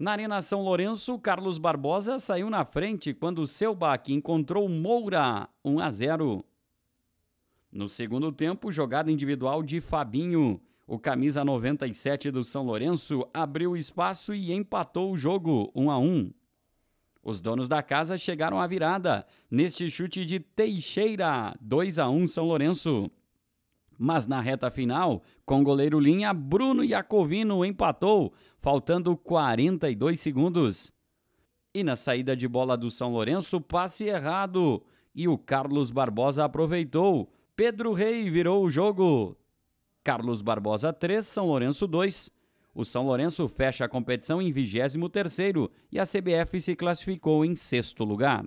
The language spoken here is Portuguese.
Na Arena São Lourenço, Carlos Barbosa saiu na frente quando Selbach encontrou Moura 1 a 0. No segundo tempo, jogada individual de Fabinho. O camisa 97 do São Lourenço abriu espaço e empatou o jogo 1 a 1. Os donos da casa chegaram à virada neste chute de Teixeira, 2 a 1 São Lourenço mas na reta final, com goleiro linha, Bruno Iacovino empatou, faltando 42 segundos. E na saída de bola do São Lourenço, passe errado. E o Carlos Barbosa aproveitou. Pedro Rei virou o jogo. Carlos Barbosa 3, São Lourenço 2. O São Lourenço fecha a competição em 23 e a CBF se classificou em sexto lugar.